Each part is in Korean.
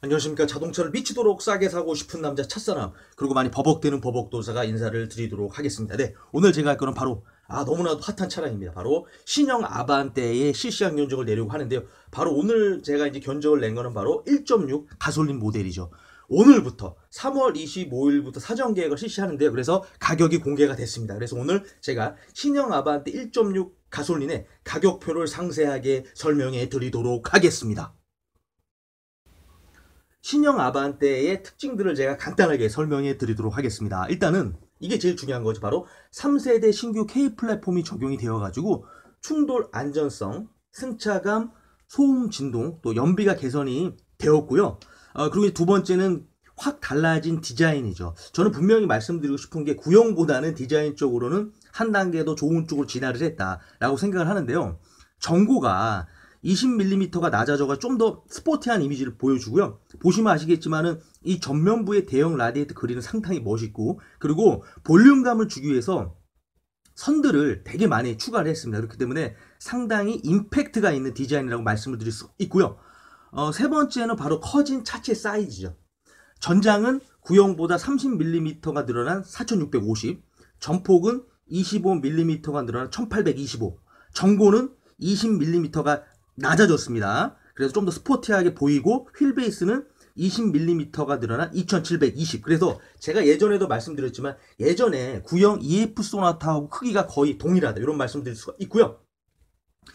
안녕하십니까 자동차를 미치도록 싸게 사고 싶은 남자 첫사람 그리고 많이 버벅대는 버벅도사가 인사를 드리도록 하겠습니다 네 오늘 제가 할 거는 바로 아 너무나도 핫한 차량입니다 바로 신형 아반떼의 실시간 견적을 내려고 하는데요 바로 오늘 제가 이제 견적을 낸 거는 바로 1.6 가솔린 모델이죠 오늘부터 3월 25일부터 사전 계획을 실시하는데요. 그래서 가격이 공개가 됐습니다. 그래서 오늘 제가 신형 아반떼 1.6 가솔린의 가격표를 상세하게 설명해 드리도록 하겠습니다. 신형 아반떼의 특징들을 제가 간단하게 설명해 드리도록 하겠습니다. 일단은 이게 제일 중요한 거죠. 바로 3세대 신규 K 플랫폼이 적용이 되어 가지고 충돌 안전성, 승차감, 소음 진동, 또 연비가 개선이 되었고요. 어, 그리고 두 번째는 확 달라진 디자인이죠. 저는 분명히 말씀드리고 싶은 게 구형보다는 디자인 쪽으로는 한 단계 더 좋은 쪽으로 진화를 했다라고 생각을 하는데요. 전고가 20mm가 낮아져가 좀 더 스포티한 이미지를 보여주고요. 보시면 아시겠지만은 이 전면부의 대형 라디에이터 그릴은 상당히 멋있고 그리고 볼륨감을 주기 위해서 선들을 되게 많이 추가를 했습니다. 그렇기 때문에 상당히 임팩트가 있는 디자인이라고 말씀을 드릴 수 있고요. 어, 세 번째는 바로 커진 차체 사이즈죠. 전장은 구형보다 30mm가 늘어난 4650, 전폭은 25mm가 늘어난 1825, 전고는 20mm가 낮아졌습니다. 그래서 좀 더 스포티하게 보이고 휠 베이스는 20mm가 늘어난 2720 그래서 제가 예전에도 말씀드렸지만 예전에 구형 EF 소나타하고 크기가 거의 동일하다 이런 말씀드릴 수가 있고요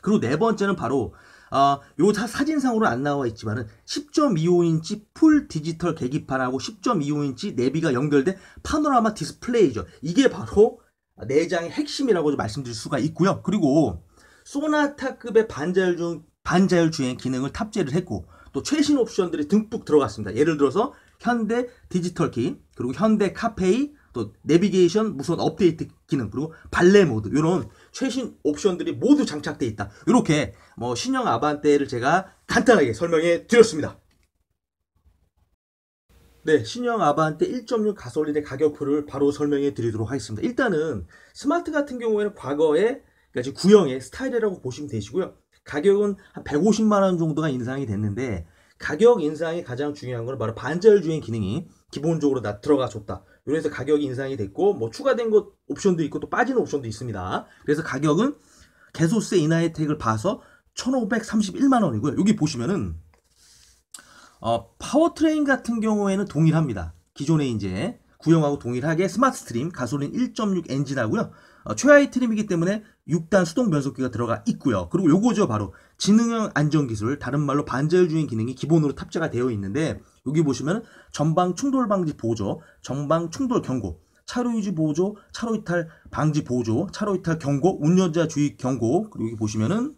그리고 네 번째는 바로 어, 요 사진상으로 안 나와 있지만은 10.25인치 풀 디지털 계기판하고 10.25인치 내비가 연결된 파노라마 디스플레이죠 이게 바로 내장의 핵심이라고 말씀드릴 수가 있고요 그리고 소나타급의 반자율 중 반자율주행 기능을 탑재를 했고 또 최신 옵션들이 듬뿍 들어갔습니다. 예를 들어서 현대 디지털키 그리고 현대 카페이 또 내비게이션 무선 업데이트 기능 그리고 발레 모드 이런 최신 옵션들이 모두 장착돼 있다. 이렇게 뭐 신형 아반떼를 제가 간단하게 설명해 드렸습니다. 네, 신형 아반떼 1.6 가솔린의 가격표를 바로 설명해 드리도록 하겠습니다. 일단은 스마트 같은 경우에는 과거에 그러니까 구형의 스타일이라고 보시면 되시고요. 가격은 한 150만 원 정도가 인상이 됐는데 가격 인상이 가장 중요한 것은 바로 반절 주행 기능이 기본적으로 나 들어가 줬다. 그래서 가격이 인상이 됐고 뭐 추가된 것 옵션도 있고 또 빠지는 옵션도 있습니다. 그래서 가격은 개소세 인하 혜택을 봐서 1,531만 원이고요. 여기 보시면은 어, 파워트레인 같은 경우에는 동일합니다. 기존에 이제 구형하고 동일하게 스마트 스트림 가솔린 1.6 엔진하고요. 어, 최하위 트림이기 때문에 6단 수동 변속기가 들어가 있고요. 그리고 요거죠 바로 지능형 안전기술 다른 말로 반자율 주행 기능이 기본으로 탑재가 되어 있는데 여기 보시면 전방 충돌 방지 보조, 전방 충돌 경고, 차로 유지 보조, 차로 이탈 방지 보조, 차로 이탈 경고, 운전자 주의 경고 그리고 여기 보시면은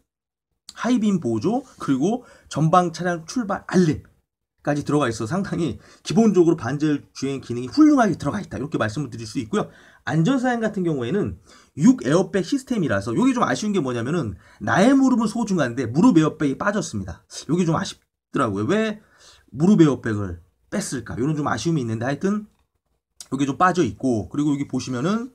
하이빔 보조 그리고 전방 차량 출발 알림 까지 들어가 있어 상당히 기본적으로 반자율 주행 기능이 훌륭하게 들어가 있다 이렇게 말씀을 드릴 수 있고요. 안전사양 같은 경우에는 6 에어백 시스템이라서 여기 좀 아쉬운 게 뭐냐면은 나의 무릎은 소중한데 무릎 에어백이 빠졌습니다. 여기 좀 아쉽더라고요. 왜 무릎 에어백을 뺐을까? 이런 좀 아쉬움이 있는데 하여튼 여기 좀 빠져 있고 그리고 여기 보시면은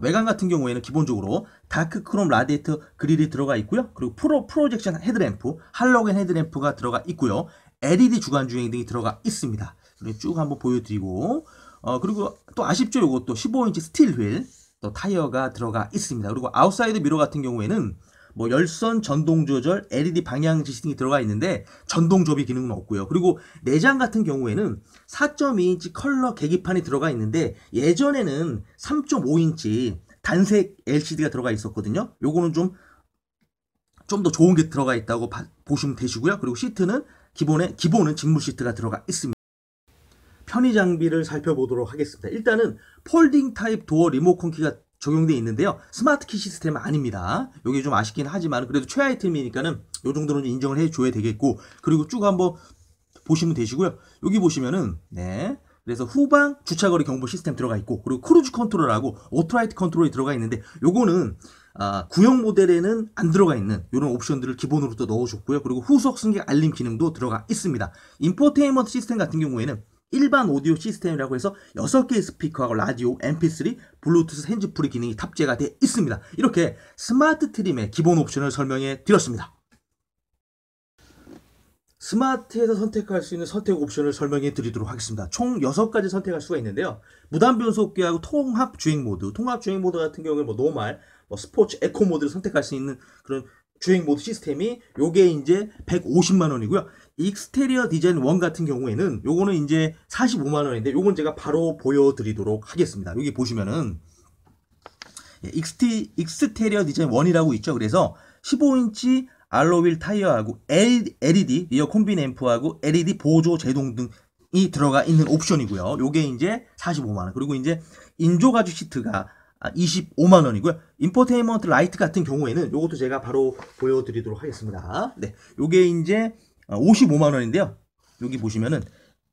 외관 같은 경우에는 기본적으로 다크 크롬 라디에이터 그릴이 들어가 있고요. 그리고 프로 프로젝션 헤드램프, 할로겐 헤드램프가 들어가 있고요. LED 주간 주행 등이 들어가 있습니다. 쭉 한번 보여드리고 어, 그리고 또 아쉽죠. 이것도 15인치 스틸 휠, 또 타이어가 들어가 있습니다. 그리고 아웃사이드 미러 같은 경우에는 뭐 열선 전동 조절, LED 방향 지시 등이 들어가 있는데 전동 조비 기능은 없고요. 그리고 내장 같은 경우에는 4.2인치 컬러 계기판이 들어가 있는데 예전에는 3.5인치 단색 LCD가 들어가 있었거든요. 요거는 좀 좀 더 좋은 게 들어가 있다고 바, 보시면 되시고요. 그리고 시트는 기본에 기본은 직물 시트가 들어가 있습니다. 편의 장비를 살펴보도록 하겠습니다. 일단은 폴딩 타입 도어 리모컨 키가 적용되어 있는데요. 스마트 키 시스템은 아닙니다. 이게 좀 아쉽긴 하지만 그래도 최 아이템이니까는 이 정도는 인정을 해줘야 되겠고 그리고 쭉 한번 보시면 되시고요. 여기 보시면은 네 그래서 후방 주차거리 경보 시스템 들어가 있고 그리고 크루즈 컨트롤하고 오토라이트 컨트롤이 들어가 있는데 요거는 아, 구형 모델에는 안 들어가 있는 이런 옵션들을 기본으로 또 넣어줬고요. 그리고 후속 승객 알림 기능도 들어가 있습니다. 인포테인먼트 시스템 같은 경우에는 일반 오디오 시스템이라고 해서 6개의 스피커하고 라디오, mp3, 블루투스 핸즈프리 기능이 탑재가 되어 있습니다. 이렇게 스마트 트림의 기본 옵션을 설명해 드렸습니다. 스마트에서 선택할 수 있는 선택 옵션을 설명해 드리도록 하겠습니다. 총 6가지 선택할 수가 있는데요. 무단 변속기하고 통합 주행 모드, 통합 주행 모드 같은 경우에 뭐 노말, 뭐 스포츠 에코 모드를 선택할 수 있는 그런 주행 모드 시스템이 요게 이제 150만 원이고요. 익스테리어 디자인 1 같은 경우에는 요거는 이제 45만 원인데 요건 제가 바로 보여드리도록 하겠습니다. 여기 보시면은 예, 익스티, 익스테리어 디자인 1이라고 있죠. 그래서 15인치 알로윌 타이어하고 LED 리어 콤비 램프하고 LED 보조 제동 등이 들어가 있는 옵션이고요. 요게 이제 45만 원. 그리고 이제 인조 가죽 시트가 25만 아, 원이고요. 인포테인먼트 라이트 같은 경우에는 이것도 제가 바로 보여드리도록 하겠습니다. 네, 요게 이제 55만 아, 원인데요. 여기 보시면은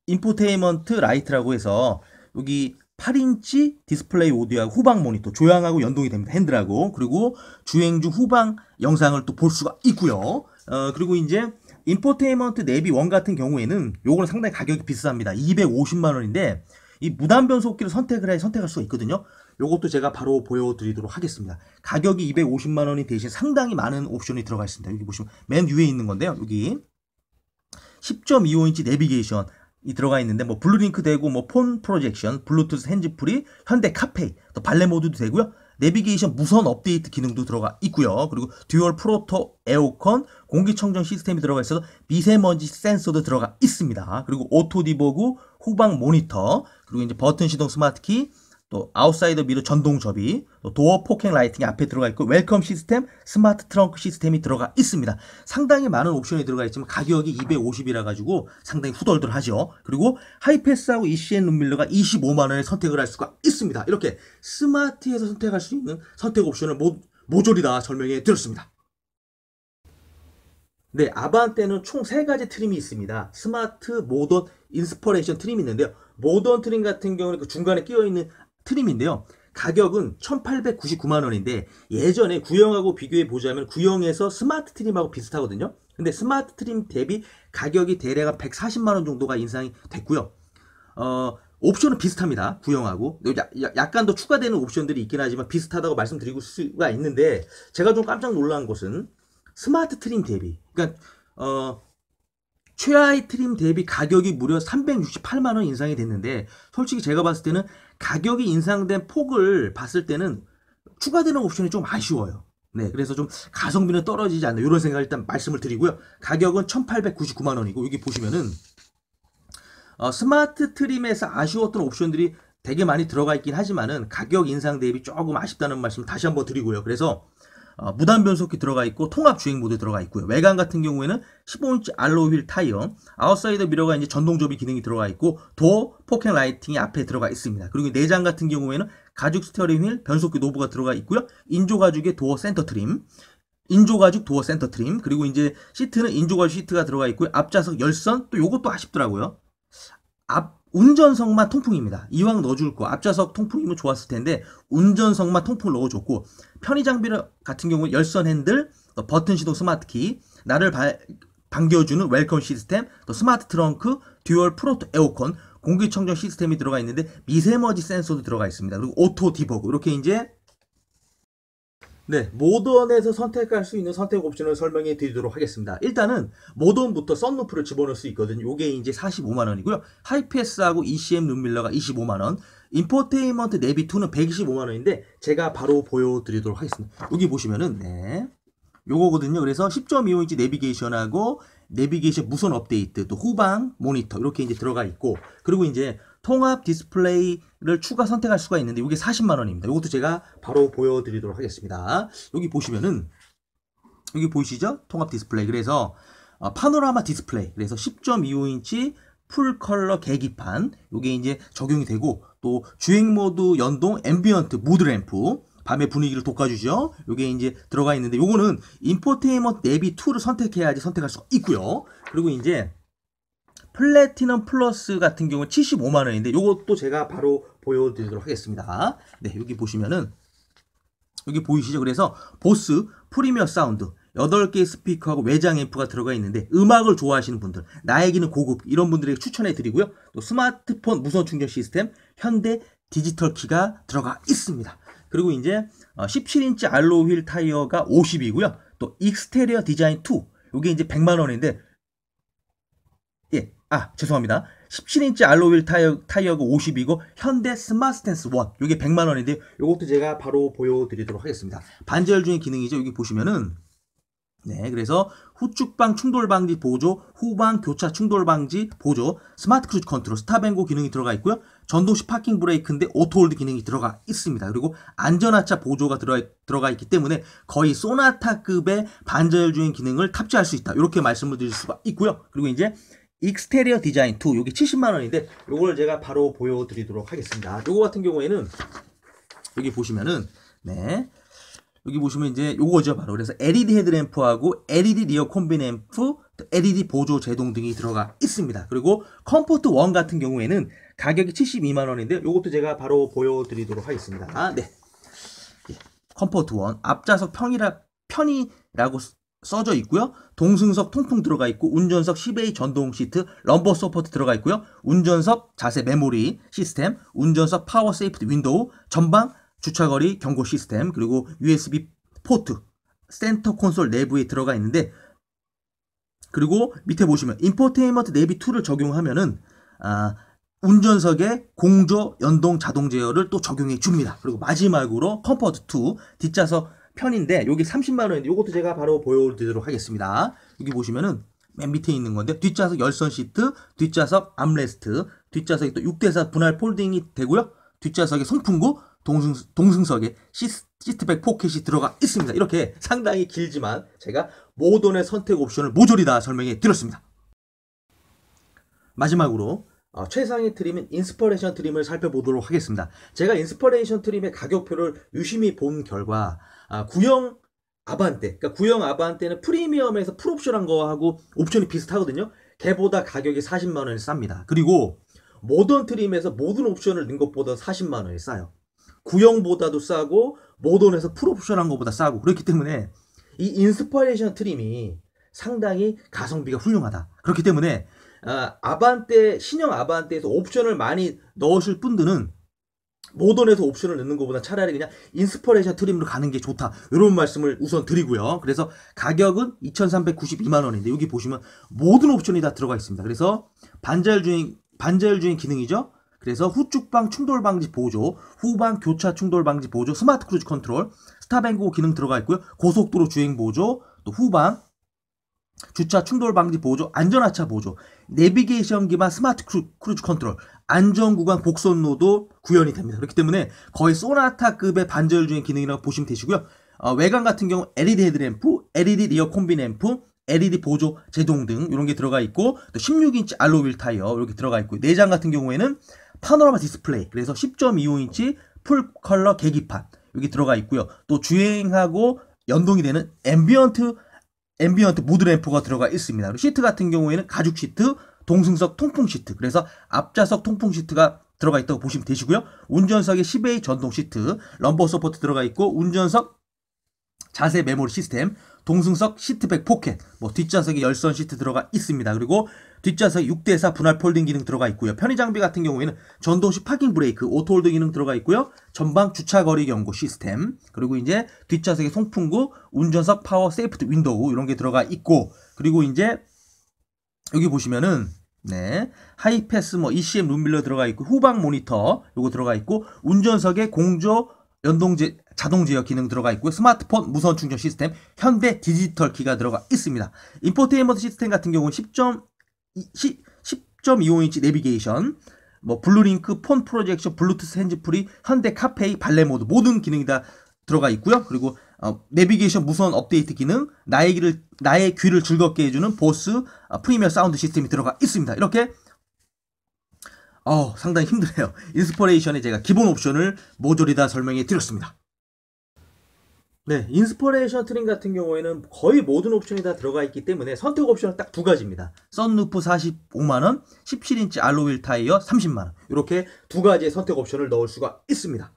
인포테인먼트 라이트라고 해서 여기 8인치 디스플레이 오디오하고 후방 모니터 조향하고 연동이 됩니다. 핸들하고 그리고 주행 중 후방 영상을 또 볼 수가 있고요. 어, 그리고 이제 인포테인먼트 내비 1 같은 경우에는 요거는 상당히 가격이 비쌉니다. 250만 원인데 이 무단 변속기를 선택을 해 선택할 수가 있거든요. 요것도 제가 바로 보여드리도록 하겠습니다. 가격이 250만 원이 대신 상당히 많은 옵션이 들어가 있습니다. 여기 보시면 맨 위에 있는 건데요. 여기 10.25인치 내비게이션 이 들어가 있는데 뭐 블루링크 되고 뭐 폰 프로젝션, 블루투스 핸즈프리, 현대 카페이, 또 발레 모드도 되고요. 내비게이션 무선 업데이트 기능도 들어가 있고요. 그리고 듀얼 프로토 에어컨, 공기청정 시스템이 들어가 있어서 미세먼지 센서도 들어가 있습니다. 그리고 오토 디버그, 후방 모니터, 그리고 이제 버튼 시동 스마트키, 또 아웃사이더 미러 전동 접이, 도어 폭행 라이팅이 앞에 들어가 있고 웰컴 시스템, 스마트 트렁크 시스템이 들어가 있습니다. 상당히 많은 옵션이 들어가 있지만 가격이 250이라 가지고 상당히 후덜덜하죠. 그리고 하이패스하고 ECN 룸밀러가 25만 원에 선택을 할 수가 있습니다. 이렇게 스마트에서 선택할 수 있는 선택 옵션을 모, 모조리 다 설명해 드렸습니다. 네, 아반떼는 총3가지 트림이 있습니다. 스마트, 모던, 인스퍼레이션 트림이 있는데요. 모던 트림 같은 경우는 그 중간에 끼어있는 트림인데요. 가격은 1899만 원인데 예전에 구형하고 비교해 보자면 구형에서 스마트 트림하고 비슷하거든요. 근데 스마트 트림 대비 가격이 대략 140만 원 정도가 인상이 됐고요. 어, 옵션은 비슷합니다. 구형하고 네, 약간 더 추가되는 옵션들이 있긴 하지만 비슷하다고 말씀드리고 수가 있는데 제가 좀 깜짝 놀란 것은 스마트 트림 대비 그러니까 어 최하위 트림 대비 가격이 무려 368만 원 인상이 됐는데 솔직히 제가 봤을 때는 가격이 인상된 폭을 봤을 때는 추가되는 옵션이 좀 아쉬워요. 네, 그래서 좀 가성비는 떨어지지 않나 이런 생각을 일단 말씀을 드리고요. 가격은 1,899만 원이고 여기 보시면은 어, 스마트 트림에서 아쉬웠던 옵션들이 되게 많이 들어가 있긴 하지만은 가격 인상 대비 조금 아쉽다는 말씀 다시 한번 드리고요. 그래서 어, 무단 변속기 들어가 있고 통합 주행 모드 들어가 있고요. 외관 같은 경우에는 15인치 알로휠 우 타이어, 아웃사이드 미러가 이제 전동 조비 기능이 들어가 있고 도어 포켓 라이팅이 앞에 들어가 있습니다. 그리고 내장 같은 경우에는 가죽 스티어링 휠, 변속기 노브가 들어가 있고요. 인조 가죽의 도어 센터 트림, 인조 가죽 도어 센터 트림, 그리고 이제 시트는 인조 가죽 시트가 들어가 있고요. 앞좌석 열선 또 요것도 아쉽더라고요. 앞 운전석만 통풍입니다. 이왕 넣어줄 거 앞좌석 통풍이면 좋았을 텐데 운전석만 통풍을 넣어줬고 편의 장비를 같은 경우 열선 핸들, 버튼 시동 스마트키, 나를 발, 반겨주는 웰컴 시스템, 또 스마트 트렁크, 듀얼 프로토 에어컨, 공기청정 시스템이 들어가 있는데 미세먼지 센서도 들어가 있습니다. 그리고 오토 디버그 이렇게 이제 네, 모던에서 선택할 수 있는 선택 옵션을 설명해 드리도록 하겠습니다. 일단은 모던부터 썬루프를 집어넣을 수 있거든요. 요게 이제 45만 원이고요. 하이패스하고 ECM 룸밀러가 25만 원, 인포테인먼트 내비2는 125만 원인데 제가 바로 보여 드리도록 하겠습니다. 여기 보시면은 네. 요거거든요. 그래서 10.25인치 내비게이션하고 내비게이션 무선 업데이트, 또 후방 모니터 이렇게 이제 들어가 있고 그리고 이제 통합 디스플레이를 추가 선택할 수가 있는데 이게 40만 원입니다. 이것도 제가 바로 보여드리도록 하겠습니다. 여기 보시면은 여기 보이시죠? 통합 디스플레이. 그래서 어, 파노라마 디스플레이. 그래서 10.25인치 풀 컬러 계기판 이게 이제 적용이 되고 또 주행 모드 연동 앰비언트 무드 램프 밤의 분위기를 돋궈주죠. 이게 이제 들어가 있는데 요거는 인포테이먼트 내비 2를 선택해야지 선택할 수 있고요. 그리고 이제 플래티넘 플러스 같은 경우는 75만 원인데 이것도 제가 바로 보여드리도록 하겠습니다. 네, 여기 보시면은 여기 보이시죠? 그래서 보스 프리미어 사운드 8개 스피커하고 외장 앰프가 들어가 있는데 음악을 좋아하시는 분들, 나에게는 고급 이런 분들에게 추천해 드리고요. 또 스마트폰 무선 충전 시스템 현대 디지털 키가 들어가 있습니다. 그리고 이제 17인치 어, 알로휠 타이어가 50이고요. 또 익스테리어 디자인 2 이게 이제 100만 원인데 아 죄송합니다. 17인치 알로휠 타이어, 타이어가 50이고 현대 스마트스탠스 1 이게 100만원인데 이것도 제가 바로 보여드리도록 하겠습니다. 반절 중의 기능이죠. 여기 보시면은 네, 그래서 후축방 충돌 방지 보조, 후방 교차 충돌 방지 보조, 스마트 크루즈 컨트롤, 스타뱅고 기능이 들어가 있고요. 전동식 파킹 브레이크인데 오토홀드 기능이 들어가 있습니다. 그리고 안전하차 보조가 들어, 들어가 있기 때문에 거의 소나타급의 반자율 중의 기능을 탑재할 수 있다. 이렇게 말씀을 드릴 수가 있고요. 그리고 이제 익스테리어 디자인 2 여기 70만 원인데 요걸 제가 바로 보여드리도록 하겠습니다. 요거 같은 경우에는 여기 보시면은 네 여기 보시면 이제 요거죠 바로 그래서 LED 헤드램프하고 LED 리어 콤비램프 LED 보조 제동 등이 들어가 있습니다. 그리고 컴포트 1 같은 경우에는 가격이 72만 원인데 요것도 제가 바로 보여드리도록 하겠습니다. 아, 네 예. 컴포트 1 앞좌석 평이라 편이라고 써져 있고요. 동승석 통풍 들어가 있고 운전석 10A 전동 시트, 럼버 서포트 들어가 있고요. 운전석 자세 메모리 시스템, 운전석 파워 세이프티 윈도우, 전방 주차거리 경고 시스템, 그리고 USB 포트 센터 콘솔 내부에 들어가 있는데 그리고 밑에 보시면 인포테인먼트 내비 2를 적용하면은 아, 운전석에 공조 연동 자동 제어를 또 적용해 줍니다. 그리고 마지막으로 컴포트 2 뒷좌석 편인데 여기 30만 원인데 이것도 제가 바로 보여드리도록 하겠습니다. 여기 보시면은 맨 밑에 있는 건데 뒷좌석 열선 시트, 뒷좌석 암레스트, 뒷좌석이 또 6대4 분할 폴딩이 되고요. 뒷좌석에 송풍구, 동승, 동승석에 시트백 포켓이 들어가 있습니다. 이렇게 상당히 길지만 제가 모던의 선택 옵션을 모조리 다 설명해 드렸습니다. 마지막으로 어, 최상의 트림인 인스퍼레이션 트림을 살펴보도록 하겠습니다. 제가 인스퍼레이션 트림의 가격표를 유심히 본 결과 아, 구형 아반떼, 그러니까 구형 아반떼는 프리미엄에서 풀옵션한 거하고 옵션이 비슷하거든요. 걔보다 가격이 40만 원이 쌉니다. 그리고 모던 트림에서 모든 옵션을 넣은 것보다 40만 원이 싸요. 구형보다도 싸고 모던에서 풀옵션한 것보다 싸고 그렇기 때문에 이 인스퍼레이션 트림이 상당히 가성비가 훌륭하다. 그렇기 때문에 아, 반떼 신형 아반떼에서 옵션을 많이 넣으실 분들은 모던에서 옵션을 넣는 것보다 차라리 그냥 인스퍼레이션 트림으로 가는 게 좋다. 이런 말씀을 우선 드리고요. 그래서 가격은 2,392만원인데 여기 보시면 모든 옵션이 다 들어가 있습니다. 그래서 반자율 주행, 반자율 주행 기능이죠. 그래서 후측방 충돌 방지 보조, 후방 교차 충돌 방지 보조, 스마트 크루즈 컨트롤, 스타뱅고 기능 들어가 있고요. 고속도로 주행 보조, 또 후방 주차 충돌 방지 보조, 안전하차 보조. 내비게이션기반 스마트 크루, 크루즈 컨트롤, 안전구간 곡선로도 구현이 됩니다. 그렇기 때문에 거의 소나타급의 반절율 주행 기능이라고 보시면 되시고요. 어, 외관 같은 경우 LED 헤드램프, LED 리어 콤비 램프, LED 보조 제동 등 이런 게 들어가 있고 또 16인치 알로휠 타이어 이렇게 들어가 있고 내장 같은 경우에는 파노라마 디스플레이 그래서 10.25인치 풀 컬러 계기판 여기 들어가 있고요. 또 주행하고 연동이 되는 앰비언트 앰비언트 무드 램프가 들어가 있습니다. 그리고 시트 같은 경우에는 가죽 시트, 동승석 통풍 시트, 그래서 앞좌석 통풍 시트가 들어가 있다고 보시면 되시고요. 운전석에 10A 전동 시트, 럼버 서포트 들어가 있고 운전석 자세 메모리 시스템, 동승석 시트백 포켓, 뭐 뒷좌석에 열선 시트 들어가 있습니다. 그리고 뒷좌석에 6대4 분할 폴딩 기능 들어가 있고요. 편의 장비 같은 경우에는 전동식 파킹 브레이크, 오토홀드 기능 들어가 있고요. 전방 주차 거리 경고 시스템, 그리고 이제 뒷좌석에 송풍구, 운전석 파워 세이프트 윈도우 이런 게 들어가 있고, 그리고 이제 여기 보시면은 네. 하이패스 뭐 ECM 룸밀러 들어가 있고 후방 모니터 요거 들어가 있고 운전석에 공조 연동 제, 자동 제어 기능 들어가 있고요. 스마트폰 무선 충전 시스템, 현대 디지털 키가 들어가 있습니다. 인포테인먼트 시스템 같은 경우는 1 0 10, 2 5인치 내비게이션, 뭐 블루링크, 폰 프로젝션, 블루투스 핸즈프리, 현대 카페이, 발레 모드 모든 기능이 다 들어가 있고요. 그리고 어, 내비게이션 무선 업데이트 기능, 나의 귀를 나의 귀를 즐겁게 해주는 보스 어, 프리미어 사운드 시스템이 들어가 있습니다. 이렇게 어, 상당히 힘드네요. 인스퍼레이션에 제가 기본 옵션을 모조리 다 설명해 드렸습니다. 네, 인스퍼레이션 트림 같은 경우에는 거의 모든 옵션이 다 들어가 있기 때문에 선택 옵션은 딱 두 가지입니다. 썬루프 45만원, 17인치 알로휠 타이어 30만원 이렇게 두 가지의 선택 옵션을 넣을 수가 있습니다.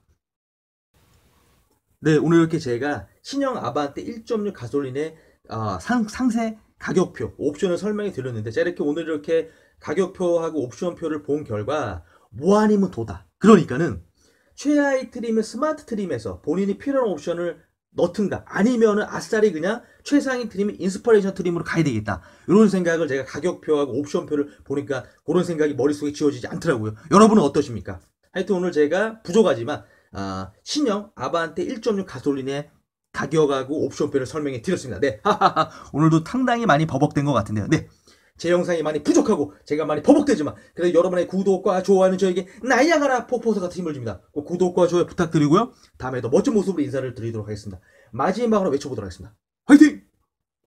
네, 오늘 이렇게 제가 신형 아반떼 1.6 가솔린의 어, 상, 상세 가격표 옵션을 설명해 드렸는데 제가 이렇게 오늘 이렇게 가격표하고 옵션표를 본 결과 뭐 아니면 도다. 그러니까는 최하위 트림의 스마트 트림에서 본인이 필요한 옵션을 넣든가 아니면은 아싸리 그냥 최상위 트림인 인스퍼레이션 트림으로 가야 되겠다. 이런 생각을 제가 가격표하고 옵션표를 보니까 그런 생각이 머릿속에 지워지지 않더라고요. 여러분은 어떠십니까? 하여튼 오늘 제가 부족하지만 아, 신형 아바한테1.6 가솔린의 가격하고 옵션표를 설명해 드렸습니다. 네. 오늘도 상당히 많이 버벅된 것 같은데요. 네. 제 영상이 많이 부족하고 제가 많이 버벅대지만 그래도 여러분의 구독과 좋아요는 저에게 나이아가라 폭포수 같은 힘을 줍니다. 꼭 구독과 좋아요 부탁드리고요. 다음에 도 멋진 모습으로 인사를 드리도록 하겠습니다. 마지막으로 외쳐보도록 하겠습니다. 화이팅!